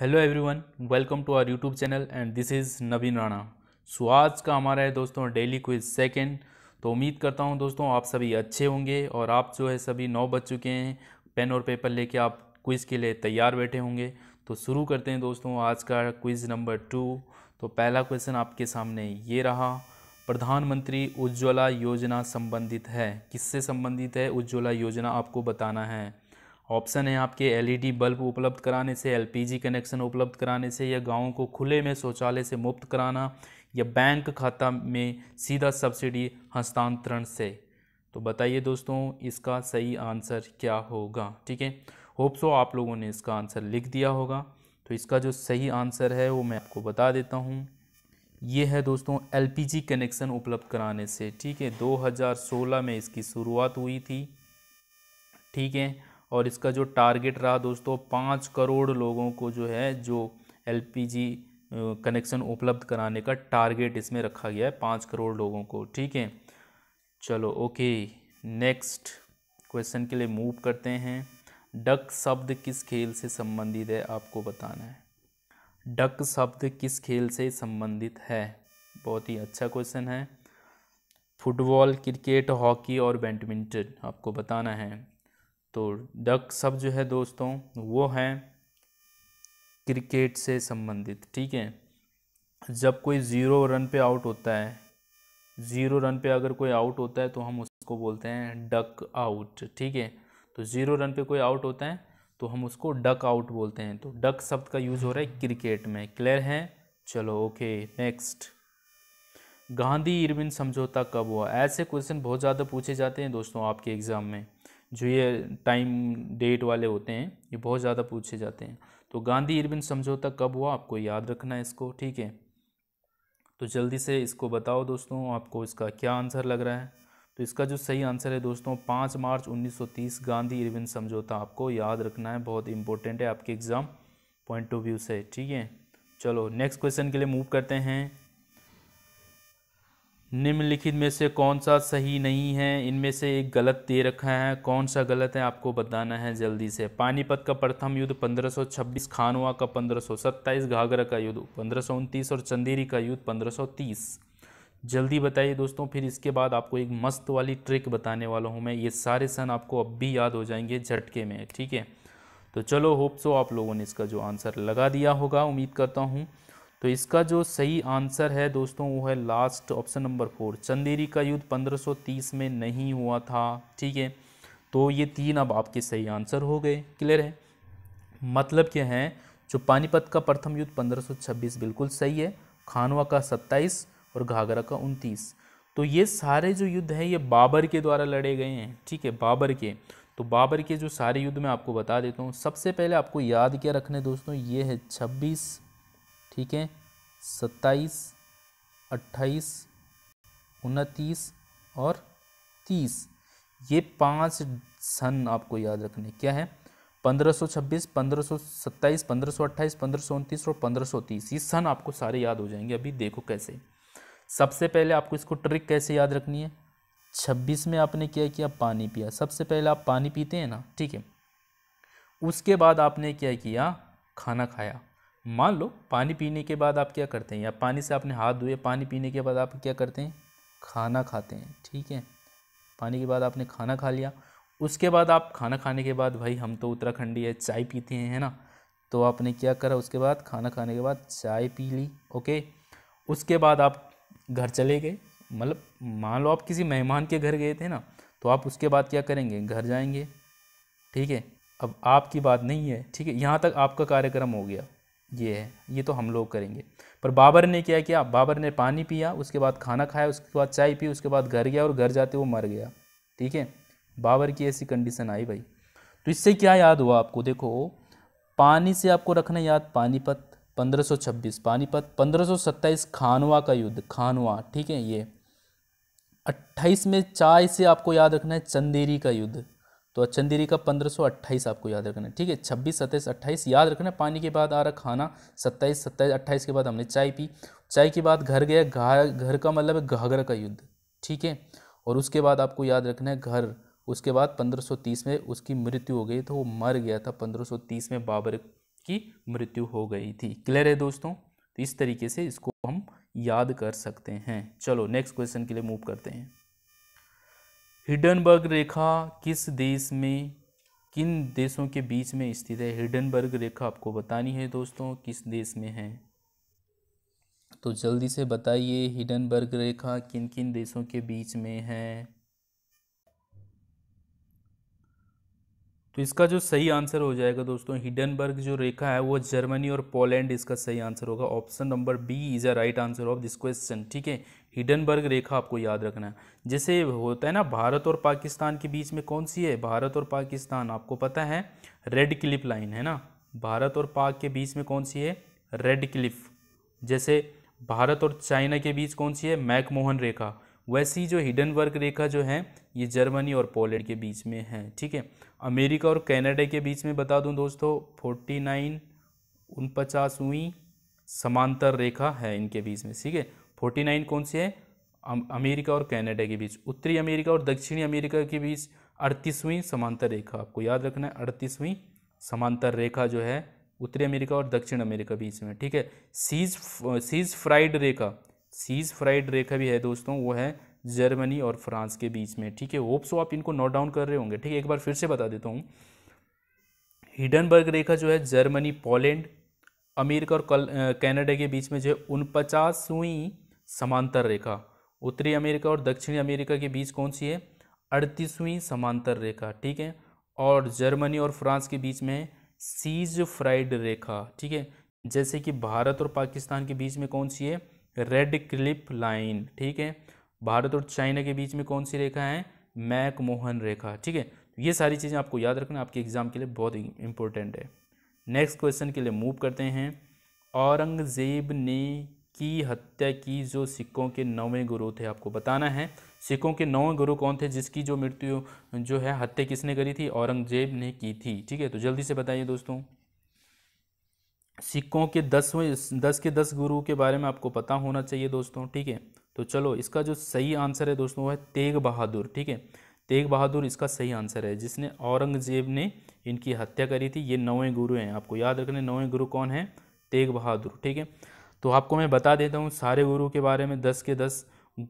hello everyone welcome to our YouTube channel and this is Naveen Rana so आज का हमारा है दोस्तों डेली क्विज सेकंड तो उम्मीद करता हूं दोस्तों आप सभी अच्छे होंगे और आप जो है सभी नौ बज चुके हैं पेन और पेपर लेके आप क्विज़ के लिए तैयार बैठे होंगे तो शुरू करते हैं दोस्तों आज का क्विज़ नंबर टू तो पहला क्वेश्चन आपके सामने ये रहा प्रधानमंत्री उज्ज्वला योजना संबंधित है किससे संबंधित है उज्ज्वला योजना आपको बताना है ऑप्शन है आपके एलईडी बल्ब उपलब्ध कराने से एलपीजी कनेक्शन उपलब्ध कराने से या गाँव को खुले में शौचालय से मुक्त कराना या बैंक खाता में सीधा सब्सिडी हस्तांतरण से तो बताइए दोस्तों इसका सही आंसर क्या होगा ठीक है होप सो आप लोगों ने इसका आंसर लिख दिया होगा तो इसका जो सही आंसर है वो मैं आपको बता देता हूँ ये है दोस्तों एल कनेक्शन उपलब्ध कराने से ठीक है दो में इसकी शुरुआत हुई थी ठीक है और इसका जो टारगेट रहा दोस्तों पाँच करोड़ लोगों को जो है जो एलपीजी कनेक्शन उपलब्ध कराने का टारगेट इसमें रखा गया है पाँच करोड़ लोगों को ठीक है चलो ओके नेक्स्ट क्वेश्चन के लिए मूव करते हैं डक शब्द किस खेल से संबंधित है आपको बताना है डक शब्द किस खेल से संबंधित है बहुत ही अच्छा क्वेश्चन है फुटबॉल क्रिकेट हॉकी और बैडमिंटन आपको बताना है तो डक सब जो है दोस्तों वो हैं क्रिकेट से संबंधित ठीक है जब कोई ज़ीरो रन पे आउट होता है ज़ीरो रन पे अगर कोई आउट होता है तो हम उसको बोलते हैं डक आउट ठीक है तो ज़ीरो रन पे कोई आउट होता है तो हम उसको डक आउट बोलते हैं तो डक शब्द का यूज़ हो रहा है क्रिकेट में क्लियर है चलो ओके नेक्स्ट गांधी इरविन समझौता कब हुआ ऐसे क्वेश्चन बहुत ज़्यादा पूछे जाते हैं दोस्तों आपके एग्ज़ाम में जो ये टाइम डेट वाले होते हैं ये बहुत ज़्यादा पूछे जाते हैं तो गांधी इरविन समझौता कब हुआ आपको याद रखना है इसको ठीक है तो जल्दी से इसको बताओ दोस्तों आपको इसका क्या आंसर लग रहा है तो इसका जो सही आंसर है दोस्तों पाँच मार्च 1930 गांधी इरविन समझौता आपको याद रखना है बहुत इंपॉर्टेंट है आपके एग्ज़ाम पॉइंट ऑफ व्यू से ठीक है चलो नेक्स्ट क्वेश्चन के लिए मूव करते हैं निम्नलिखित में से कौन सा सही नहीं है इनमें से एक गलत दे रखा है कौन सा गलत है आपको बताना है जल्दी से पानीपत का प्रथम युद्ध 1526 खानवा का 1527 घाघरा का युद्ध पंद्रह और चंदेरी का युद्ध 1530 जल्दी बताइए दोस्तों फिर इसके बाद आपको एक मस्त वाली ट्रिक बताने वाला हूँ मैं ये सारे सन आपको अब भी याद हो जाएंगे झटके में ठीक है तो चलो होप सो आप लोगों ने इसका जो आंसर लगा दिया होगा उम्मीद करता हूँ तो इसका जो सही आंसर है दोस्तों वो है last option number four Chanderi का युद्ध 1530 में नहीं हुआ था ठीक है तो ये तीन अब आपके सही आंसर हो गए क्लियर है मतलब क्या है जो पानीपत का प्रथम युद्ध 1526 बिल्कुल सही है खानवा का 27 और घाघरा का 29 तो ये सारे जो युद्ध हैं ये बाबर के द्वारा लड़े गए हैं ठीक है बाबर के तो बाबर के जो सारे युद्ध मैं आपको बता देता हूँ सबसे पहले आपको याद क्या रखना है दोस्तों ये है छब्बीस ठीक है सत्ताईस अट्ठाईस उनतीस और तीस ये पांच सन आपको याद रखने क्या है पंद्रह पंद्रह पंद्रह सौ सौ सौ छब्बीस सत्ताईस अट्ठाईस पंद्रह सौ उनतीस और पंद्रह सौ तीस ये सन आपको सारे याद हो जाएंगे अभी देखो कैसे सबसे पहले आपको इसको ट्रिक कैसे याद रखनी है छब्बीस में आपने क्या किया पानी पिया सबसे पहले आप पानी पीते हैं ना ठीक है उसके बाद आपने क्या किया खाना खाया मान लो पानी पीने के बाद आप क्या करते हैं या पानी से आपने हाथ धोए पानी पीने के बाद आप क्या करते हैं खाना खाते हैं ठीक है पानी के बाद आपने खाना खा लिया उसके बाद आप खाना खाने के बाद भाई हम तो उत्तराखंडी है चाय पीते हैं है ना तो आपने क्या करा उसके बाद खाना खाने के बाद चाय पी ली ओके उसके बाद आप घर चले गए मतलब मान लो आप किसी मेहमान के घर गए थे ना तो आप उसके बाद क्या करेंगे घर जाएंगे ठीक है अब आपकी बात नहीं है ठीक है यहाँ तक आपका कार्यक्रम हो गया ये है ये तो हम लोग करेंगे पर बाबर ने क्या किया बाबर ने पानी पिया उसके बाद खाना खाया उसके बाद चाय पी उसके बाद घर गया और घर जाते वो मर गया ठीक है बाबर की ऐसी कंडीशन आई भाई तो इससे क्या याद हुआ आपको देखो पानी से आपको रखना याद पानीपत 1526 पानीपत 1527 खानवा का युद्ध खानवा ठीक है ये 28 में चाय से आपको याद रखना है चंदेरी का युद्ध तो चंदेरी का अट्ठाईस आपको याद रखना है ठीक है छब्बीस सत्ताईस अट्ठाईस याद रखना पानी के बाद आ रहा खाना सत्ताईस सत्ताईस अट्ठाईस के बाद हमने चाय पी चाय के बाद घर गया घा घर का मतलब है घाघरा का युद्ध ठीक है और उसके बाद आपको याद रखना है घर उसके बाद पंद्रह सौ तीस में उसकी मृत्यु हो गई तो वो मर गया था पंद्रह सौ तीस में बाबर की मृत्यु हो गई थी क्लियर है दोस्तों तो इस तरीके से इसको हम याद कर सकते हैं चलो नेक्स्ट क्वेश्चन के लिए मूव करते हैं हिडनबर्ग रेखा किस देश में किन देशों के बीच में स्थित है हिडनबर्ग रेखा आपको बतानी है दोस्तों किस देश में है तो जल्दी से बताइए हिडनबर्ग रेखा किन किन देशों के बीच में है तो इसका जो सही आंसर हो जाएगा दोस्तों हिडनबर्ग जो रेखा है वो जर्मनी और पोलैंड इसका सही आंसर होगा option number B is a right answer of this question ठीक है हिडनबर्ग रेखा आपको याद रखना है जैसे होता है ना भारत और पाकिस्तान के बीच में कौन सी है भारत और पाकिस्तान आपको पता है रेड क्लिफ लाइन है ना भारत और पाक के बीच में कौन सी है रेड क्लिफ जैसे भारत और चाइना के बीच कौन सी है मैकमोहन रेखा वैसी जो हिडनबर्ग रेखा जो है ये जर्मनी और पोलैंड के बीच में है ठीक है अमेरिका और कनाडा के बीच में बता दूं दोस्तों फोर्टी नाइन उनपचासवीं समांतर रेखा है इनके बीच में ठीक है फोर्टी नाइन कौन सी है अमेरिका और कनाडा के बीच उत्तरी अमेरिका और दक्षिणी अमेरिका के बीच अड़तीसवीं समांतर रेखा आपको याद रखना है अड़तीसवीं समांतर रेखा जो है उत्तरी अमेरिका और दक्षिण अमेरिका बीच में ठीक है सीज सीज फ्राइड रेखा सीज फ्राइड रेखा भी है दोस्तों वो है जर्मनी और फ्रांस के बीच में ठीक है होप्स आप इनको नोट डाउन कर रहे होंगे ठीक है एक बार फिर से बता देता हूँ हिडनबर्ग रेखा जो है जर्मनी पोलैंड अमेरिका और कनाडा के बीच में जो है उनपचासवीं समांतर रेखा उत्तरी अमेरिका और दक्षिणी अमेरिका के बीच कौन सी है अड़तीसवीं समांतर रेखा ठीक है और जर्मनी और फ्रांस के बीच में सीज फ्राइड रेखा ठीक है जैसे कि भारत और पाकिस्तान के बीच में कौन सी है रेड क्लिप लाइन ठीक है भारत और चाइना के बीच में कौन सी रेखा है मैक मोहन रेखा ठीक है तो ये सारी चीज़ें आपको याद रखना आपके एग्ज़ाम के लिए बहुत इंपॉर्टेंट है नेक्स्ट क्वेश्चन के लिए मूव करते हैं औरंगज़ेब ने की हत्या की जो सिक्कों के नौवें गुरु थे आपको बताना है सिखों के नौवें गुरु कौन थे जिसकी जो मृत्यु जो है हत्या किसने करी थी औरंगजेब ने की थी ठीक है तो जल्दी से बताइए दोस्तों सिक्कों के दसवें दस के दस गुरु के बारे में आपको पता होना चाहिए दोस्तों ठीक है तो चलो इसका जो सही आंसर है दोस्तों वो है तेग बहादुर ठीक है तेग बहादुर इसका सही आंसर है जिसने औरंगजेब ने इनकी हत्या करी थी ये नौवें गुरु हैं आपको याद रखने नौवें गुरु कौन हैं तेग बहादुर ठीक है तो आपको मैं बता देता हूँ सारे गुरु के बारे में दस के दस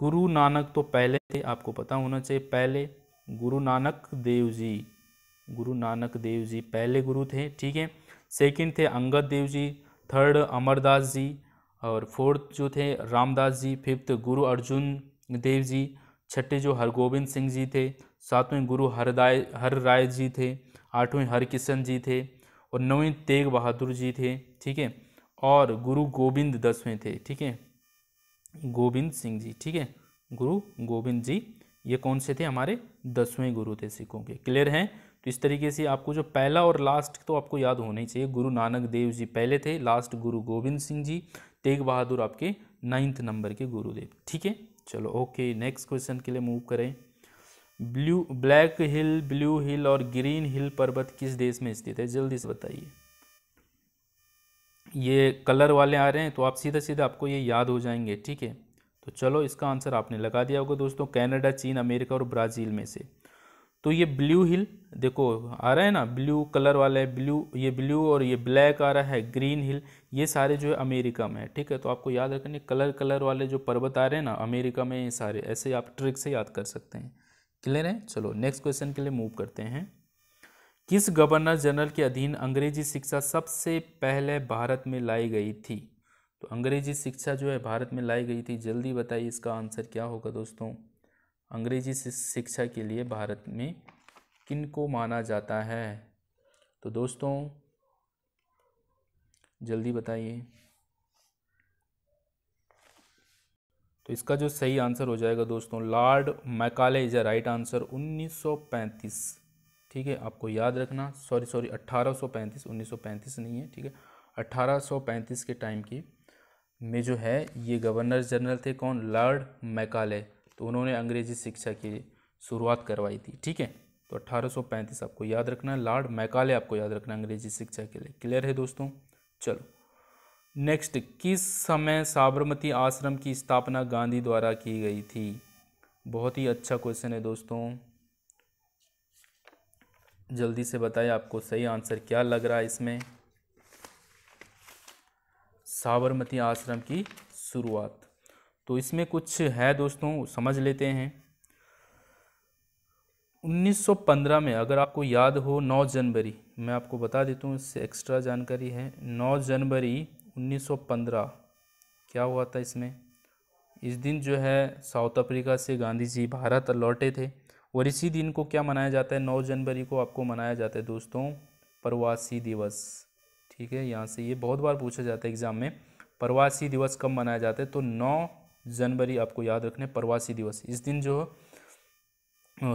गुरु नानक तो पहले थे आपको पता होना चाहिए पहले गुरु नानक देव जी गुरु नानक देव जी पहले गुरु थे ठीक है सेकंड थे अंगद देव जी थर्ड अमरदास जी और फोर्थ जो थे रामदास जी फिफ्थ गुरु अर्जुन देव जी छठे जो हरगोविंद सिंह जी थे सातवें गुरु हरदाय हर राय जी थे आठवें हरकिशन जी थे और नौवें तेग बहादुर जी थे ठीक है और गुरु गोविंद दसवें थे ठीक है गोविंद सिंह जी ठीक है गुरु गोविंद जी ये कौन से थे हमारे दसवें गुरु थे सिखों के क्लियर हैं तो इस तरीके से आपको जो पहला और लास्ट तो आपको याद होना ही चाहिए गुरु नानक देव जी पहले थे लास्ट गुरु गोविंद सिंह जी तेग बहादुर आपके नाइन्थ नंबर के गुरुदेव ठीक है चलो ओके नेक्स्ट क्वेश्चन के लिए मूव करें blue black hill blue hill और ग्रीन हिल पर्वत किस देश में स्थित है जल्दी से बताइए ये कलर वाले आ रहे हैं तो आप सीधा सीधा आपको ये याद हो जाएंगे ठीक है तो चलो इसका आंसर आपने लगा दिया होगा दोस्तों कनाडा चीन अमेरिका और ब्राज़ील में से तो ये ब्लू हिल देखो आ रहा है ना ब्लू कलर वाला है ब्लू ये ब्लू और ये ब्लैक आ रहा है ग्रीन हिल ये सारे जो है अमेरिका में है ठीक है तो आपको याद रखना कलर कलर वाले जो पर्वत आ रहे हैं ना अमेरिका में ये सारे ऐसे आप ट्रिक से याद कर सकते हैं क्लियर है चलो नेक्स्ट क्वेश्चन के लिए मूव करते हैं किस गवर्नर जनरल के अधीन अंग्रेजी शिक्षा सबसे पहले भारत में लाई गई थी तो अंग्रेजी शिक्षा जो है भारत में लाई गई थी जल्दी बताइए इसका आंसर क्या होगा दोस्तों अंग्रेजी शिक्षा के लिए भारत में किन को माना जाता है तो दोस्तों जल्दी बताइए तो इसका जो सही आंसर हो जाएगा दोस्तों Lord Macaulay is a right answer 1935 ठीक है आपको याद रखना सॉरी सॉरी 1835 1935 नहीं है ठीक है 1835 के टाइम की में जो है ये गवर्नर जनरल थे कौन लॉर्ड मैकाले तो उन्होंने अंग्रेजी शिक्षा की शुरुआत करवाई थी ठीक है तो 1835 आपको याद रखना है लॉर्ड मैकाले आपको याद रखना अंग्रेजी शिक्षा के लिए क्लियर है दोस्तों चलो नेक्स्ट किस समय साबरमती आश्रम की स्थापना गांधी द्वारा की गई थी बहुत ही अच्छा क्वेश्चन है दोस्तों जल्दी से बताएं आपको सही आंसर क्या लग रहा है इसमें साबरमती आश्रम की शुरुआत तो इसमें कुछ है दोस्तों समझ लेते हैं 1915 में अगर आपको याद हो 9 जनवरी मैं आपको बता देता हूँ इससे एक्स्ट्रा जानकारी है 9 जनवरी 1915 क्या हुआ था इसमें इस दिन जो है साउथ अफ्रीका से गांधी जी भारत लौटे थे और इसी दिन को क्या मनाया जाता है 9 जनवरी को आपको मनाया जाता है दोस्तों प्रवासी दिवस ठीक है यहाँ से ये बहुत बार पूछा जाता है एग्ज़ाम में प्रवासी दिवस कब मनाया जाता है तो नौ जनवरी आपको याद रखना है प्रवासी दिवस इस दिन जो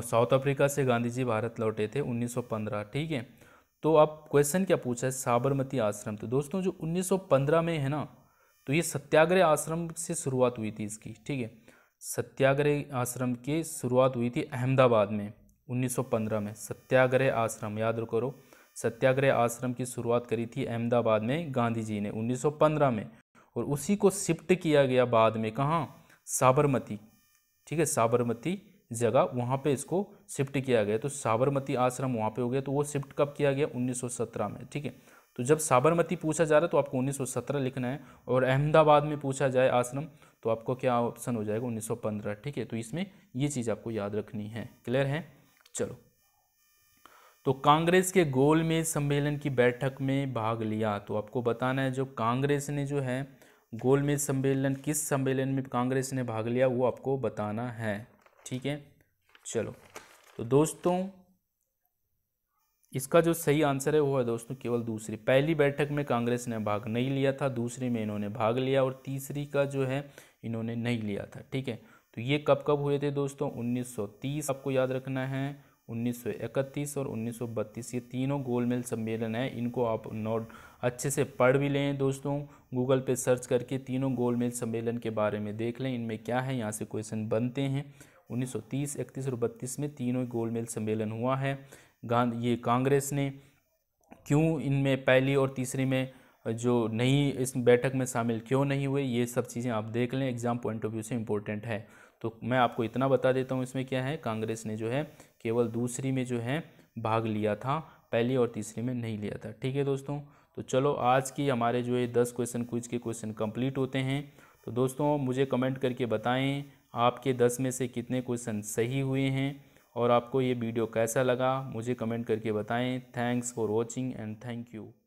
साउथ अफ्रीका से गांधी जी भारत लौटे थे 1915 ठीक है तो आप क्वेश्चन क्या पूछा है साबरमती आश्रम तो दोस्तों जो 1915 में है ना तो ये सत्याग्रह आश्रम से शुरुआत हुई थी इसकी ठीक है सत्याग्रह आश्रम की शुरुआत हुई थी अहमदाबाद में 1915 में सत्याग्रह आश्रम याद करो सत्याग्रह आश्रम की शुरुआत करी थी अहमदाबाद में गांधी जी ने उन्नीस में और उसी को शिफ्ट किया गया बाद में कहाँ साबरमती ठीक है साबरमती जगह वहाँ पे इसको शिफ्ट किया गया तो साबरमती आश्रम वहाँ पे हो गया तो वो शिफ्ट कब किया गया 1917 में ठीक है तो जब साबरमती पूछा जा रहा है तो आपको 1917 लिखना है और अहमदाबाद में पूछा जाए आश्रम तो आपको क्या ऑप्शन हो जाएगा 1915 ठीक है तो इसमें ये चीज़ आपको याद रखनी है क्लियर है चलो तो कांग्रेस के गोल में सम्मेलन की बैठक में भाग लिया तो आपको बताना है जो कांग्रेस ने जो है गोलमेज सम्मेलन किस सम्मेलन में कांग्रेस ने भाग लिया वो आपको बताना है ठीक है चलो तो दोस्तों इसका जो सही आंसर है वो है दोस्तों केवल दूसरी पहली बैठक में कांग्रेस ने भाग नहीं लिया था दूसरी में इन्होंने भाग लिया और तीसरी का जो है इन्होंने नहीं लिया था ठीक है तो ये कब कब हुए थे दोस्तों 1930 आपको याद रखना है 1931 और 1932 ये तीनों गोल मेल सम्मेलन हैं इनको आप नोट अच्छे से पढ़ भी लें दोस्तों गूगल पे सर्च करके तीनों गोल मेल सम्मेलन के बारे में देख लें इनमें क्या है यहाँ से क्वेश्चन बनते हैं 1930 31 और 32 में तीनों गोल मेल सम्मेलन हुआ है गांधी ये कांग्रेस ने क्यों इनमें पहली और तीसरी में जो नहीं इस बैठक में शामिल क्यों नहीं हुए ये सब चीज़ें आप देख लें एग्ज़ाम पॉइंट ऑफ व्यू से इम्पोर्टेंट है तो मैं आपको इतना बता देता हूँ इसमें क्या है कांग्रेस ने जो है केवल दूसरी में जो है भाग लिया था पहली और तीसरी में नहीं लिया था ठीक है दोस्तों तो चलो आज की हमारे जो ये दस क्वेश्चन क्विज के क्वेश्चन कंप्लीट होते हैं तो दोस्तों मुझे कमेंट करके बताएं आपके दस में से कितने क्वेश्चन सही हुए हैं और आपको ये वीडियो कैसा लगा मुझे कमेंट करके बताएं thanks for watching and thank you